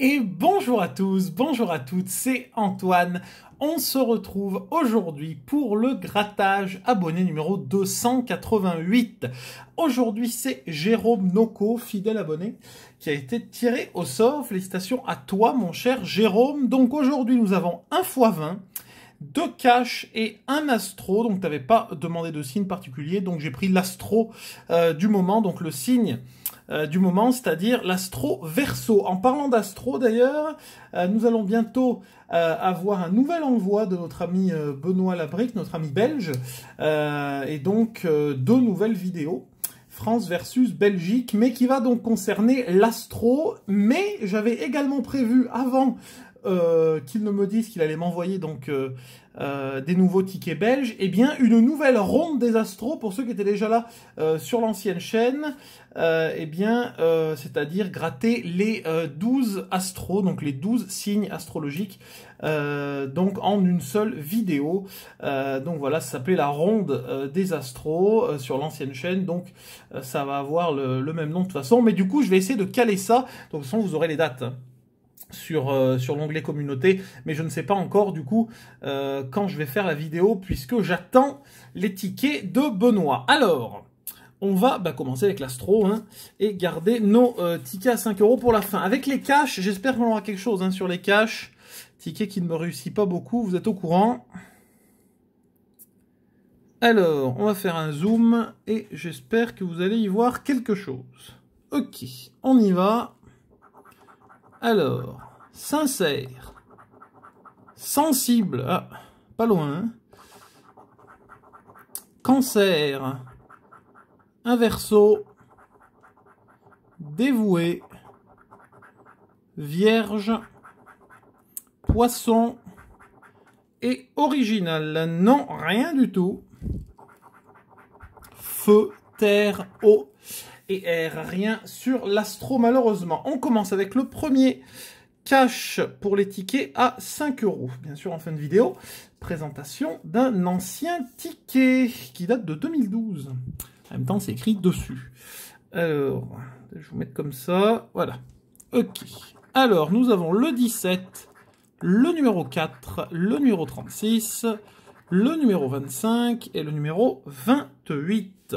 Et bonjour à tous, bonjour à toutes, c'est Antoine. On se retrouve aujourd'hui pour le grattage abonné numéro 288. Aujourd'hui, c'est Jérôme Noco, fidèle abonné, qui a été tiré au sort. Félicitations à toi, mon cher Jérôme. Donc aujourd'hui, nous avons un x 20, deux cash et un astro. Donc tu n'avais pas demandé de signe particulier, donc j'ai pris l'astro euh, du moment, donc le signe euh, du moment, c'est-à-dire l'astro verso. En parlant d'astro d'ailleurs, euh, nous allons bientôt euh, avoir un nouvel envoi de notre ami Benoît Labrique, notre ami belge, et donc deux nouvelles vidéos. France versus Belgique, mais qui va donc concerner l'astro. Mais j'avais également prévu avant euh, qu'il ne me dise qu'il allait m'envoyer donc euh, euh, des nouveaux tickets belges, Et eh bien une nouvelle ronde des astros pour ceux qui étaient déjà là sur l'ancienne chaîne, eh bien c'est-à-dire gratter les 12 astros, donc les 12 signes astrologiques, donc en une seule vidéo. donc voilà, ça s'appelait la ronde des astros sur l'ancienne chaîne, donc ça va avoir le, même nom de toute façon, mais du coup je vais essayer de caler ça, donc de toute façon vous aurez les dates sur, euh, sur l'onglet communauté, mais je ne sais pas encore du coup euh, quand je vais faire la vidéo puisque j'attends les tickets de Benoît. Alors, on va bah, commencer avec l'astro hein, et garder nos euh, tickets à 5 euros pour la fin. Avec les caches, j'espère qu'on aura quelque chose hein, sur les caches. Ticket qui ne me réussit pas beaucoup, vous êtes au courant. Alors, on va faire un zoom et j'espère que vous allez y voir quelque chose. Ok, on y va. Alors, sincère, sensible, ah, pas loin, hein. cancer, verso, dévoué, vierge, poisson et original. Non, rien du tout. Feu, terre, eau et Rien sur l'astro, malheureusement. On commence avec le premier cash pour les tickets à 5 euros. Bien sûr, en fin de vidéo, présentation d'un ancien ticket qui date de 2012. En même temps, c'est écrit dessus. Alors, je vais vous mettre comme ça. Voilà. Ok. Alors, nous avons le 17, le numéro 4, le numéro 36, le numéro 25 et le numéro 28.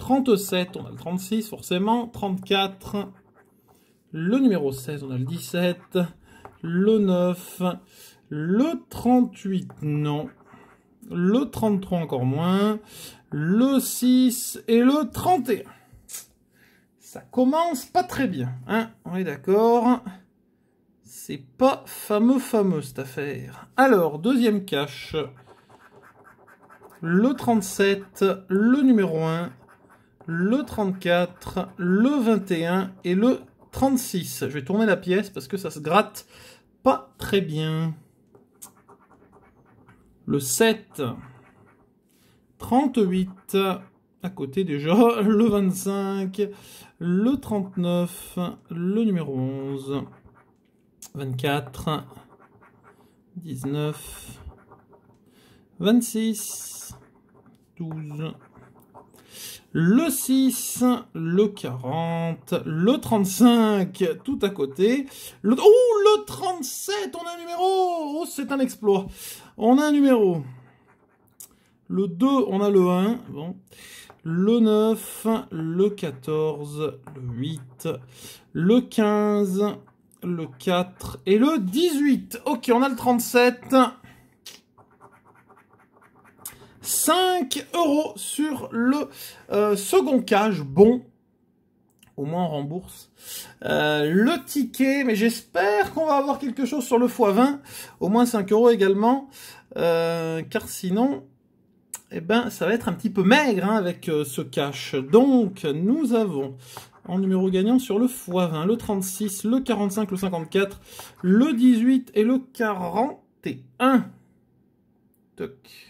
37, on a le 36 forcément, 34, le numéro 16, on a le 17, le 9, le 38, non, le 33 encore moins, le 6 et le 31. Ça commence pas très bien, hein, on est d'accord c'est pas fameux fameux cette affaire. Alors, deuxième cache. Le 37, le numéro 1, le 34, le 21 et le 36. Je vais tourner la pièce parce que ça se gratte pas très bien. Le 7, 38, à côté déjà, le 25, le 39, le numéro 11, 24, 19, 26, 12, le 6, le 40, le 35, tout à côté. Le... Oh, le 37, on a un numéro Oh, c'est un exploit. On a un numéro. Le 2, on a le 1. Bon. Le 9, le 14, le 8, le 15, le 4 et le 18. Ok, on a le 37. 5 euros sur le euh, second cash, Bon, au moins on rembourse euh, le ticket, mais j'espère qu'on va avoir quelque chose sur le x20, au moins 5 euros également, euh, car sinon, eh ben, ça va être un petit peu maigre hein, avec ce cash. Donc, nous avons en numéro gagnant sur le x20, le 36, le 45, le 54, le 18 et le 41. Toc.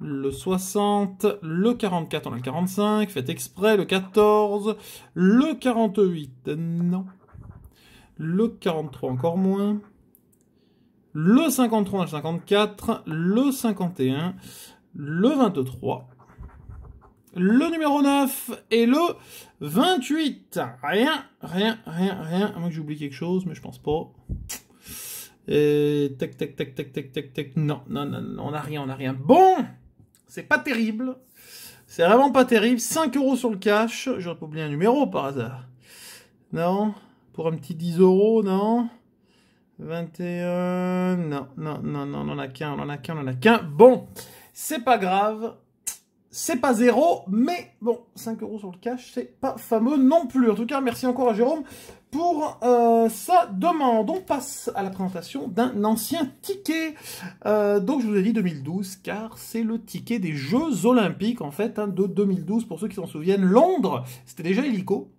le 60, le 44, on a le 45, fait exprès, le 14, le 48, non. Le 43 encore moins. Le 53, on a le 54, le 51, le 23, le numéro 9 et le 28. Rien, rien, rien, rien, à moins que j'oublie quelque chose, mais je pense pas. Et tac, tac, tac, tac, tac, tac, tac. Non, non, non, on n'a rien, on n'a rien. Bon c'est pas terrible. C'est vraiment pas terrible. 5 euros sur le cash. J'aurais pas oublié un numéro par hasard. Non. Pour un petit 10 euros, non. 21. Non, non, non, non, on en a qu'un, on en a qu'un, on en a qu'un. Bon, c'est pas grave c'est pas zéro, mais bon, 5 euros sur le cash, c'est pas fameux non plus. En tout cas, merci encore à Jérôme pour euh, sa demande. On passe à la présentation d'un ancien ticket. Euh, donc, je vous ai dit 2012, car c'est le ticket des Jeux Olympiques, en fait, hein, de 2012, pour ceux qui s'en souviennent. Londres, c'était déjà hélico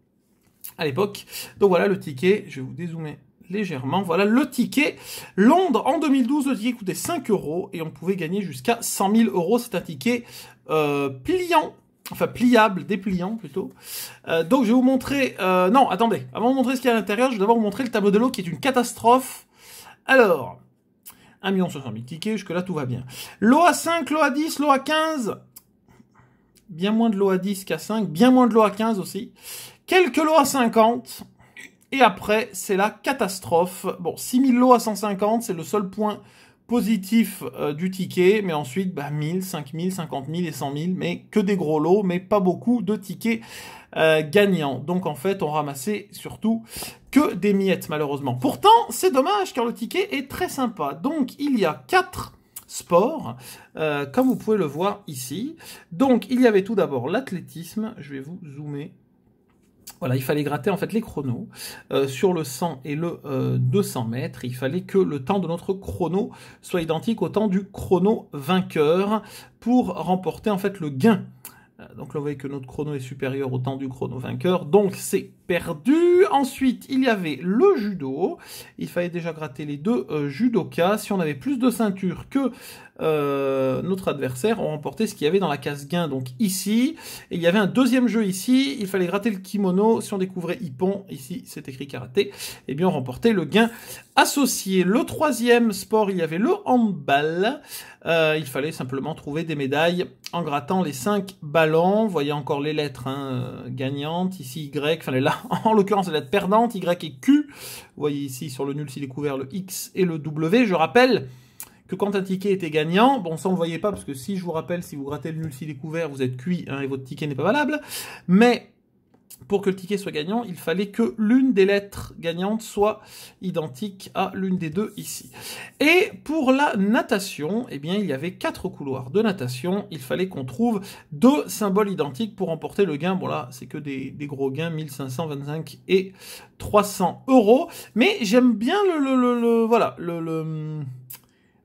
à l'époque. Donc voilà le ticket, je vais vous dézoomer légèrement. Voilà le ticket. Londres en 2012, le ticket coûtait 5 euros et on pouvait gagner jusqu'à 100 000 euros. C'est un ticket euh, pliant. Enfin, pliable, dépliant plutôt. Euh, donc, je vais vous montrer... Euh, non, attendez. Avant de vous montrer ce qu'il y a à l'intérieur, je vais d'abord vous montrer le tableau de l'eau qui est une catastrophe. Alors, 1 500 000 tickets, jusque-là, tout va bien. L'eau à 5, l'eau à 10, l'eau à 15. Bien moins de l'eau à 10 qu'à 5. Bien moins de l'eau à 15 aussi. Quelques lots à 50. Et après, c'est la catastrophe. Bon, 6000 lots à 150, c'est le seul point positif euh, du ticket, mais ensuite bah, 1000, 5000, 50 000 et 100 000, mais que des gros lots, mais pas beaucoup de tickets euh, gagnants. Donc en fait, on ramassait surtout que des miettes, malheureusement. Pourtant, c'est dommage, car le ticket est très sympa. Donc il y a 4 sports, euh, comme vous pouvez le voir ici. Donc il y avait tout d'abord l'athlétisme, je vais vous zoomer voilà, il fallait gratter en fait les chronos euh, sur le 100 et le 200 euh, mètres. Il fallait que le temps de notre chrono soit identique au temps du chrono vainqueur pour remporter en fait le gain. Euh, donc là, vous voyez que notre chrono est supérieur au temps du chrono vainqueur, donc c'est perdu. Ensuite, il y avait le judo. Il fallait déjà gratter les deux judokas. Si on avait plus de ceinture que euh, notre adversaire ont remporté ce qu'il y avait dans la case gain, donc ici. Et il y avait un deuxième jeu ici, il fallait gratter le kimono. Si on découvrait Ippon, ici c'est écrit karaté, et eh bien on remportait le gain associé. Le troisième sport, il y avait le handball. Euh, il fallait simplement trouver des médailles en grattant les cinq ballons. Vous voyez encore les lettres hein, gagnantes, ici Y, enfin là, en l'occurrence les lettres perdantes, Y et Q. Vous voyez ici sur le nul, s'il découvert le X et le W. Je rappelle que quand un ticket était gagnant, bon ça on ne voyait pas, parce que si je vous rappelle, si vous grattez le nul, s'il est vous êtes cuit hein, et votre ticket n'est pas valable, mais pour que le ticket soit gagnant, il fallait que l'une des lettres gagnantes soit identique à l'une des deux ici. Et pour la natation, eh bien, il y avait quatre couloirs de natation. Il fallait qu'on trouve deux symboles identiques pour remporter le gain. Bon là, c'est que des, gros gains, 1525 et 300 euros. Mais j'aime bien le voilà, le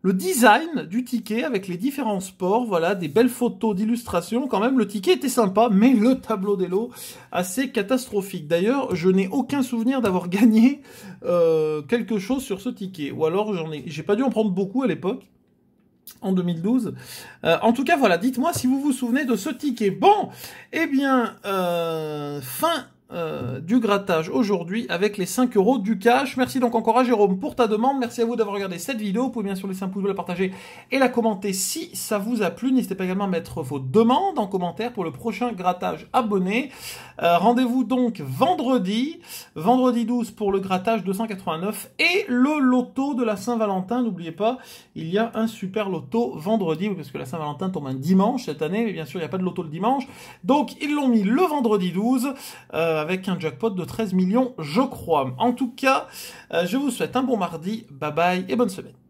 le design du ticket avec les différents sports, voilà, des belles photos d'illustration. Quand même, le ticket était sympa, mais le tableau des lots, assez catastrophique. D'ailleurs, je n'ai aucun souvenir d'avoir gagné euh, quelque chose sur ce ticket. Ou alors, j'en ai, j'ai pas dû en prendre beaucoup à l'époque. En 2012. Euh, en tout cas, voilà, dites-moi si vous vous souvenez de ce ticket. Bon, eh bien, euh, fin euh, du grattage aujourd'hui avec les 5 euros du cash. Merci donc encore à Jérôme pour ta demande. Merci à vous d'avoir regardé cette vidéo. Vous pouvez bien sûr laisser un pouce bleu, la partager et la commenter si ça vous a plu. N'hésitez pas également à mettre vos demandes en commentaire pour le prochain grattage abonné. Euh, rendez-vous donc vendredi, vendredi 12 pour le grattage 289 et le loto de la Saint-Valentin. N'oubliez pas, il y a un super loto vendredi parce que la Saint-Valentin tombe un dimanche cette année, mais bien sûr, il n'y a pas de loto le dimanche. Donc, ils l'ont mis le vendredi 12 euh, avec un jackpot de 13 millions, je crois. En tout cas, euh, je vous souhaite un bon mardi, bye bye et bonne semaine.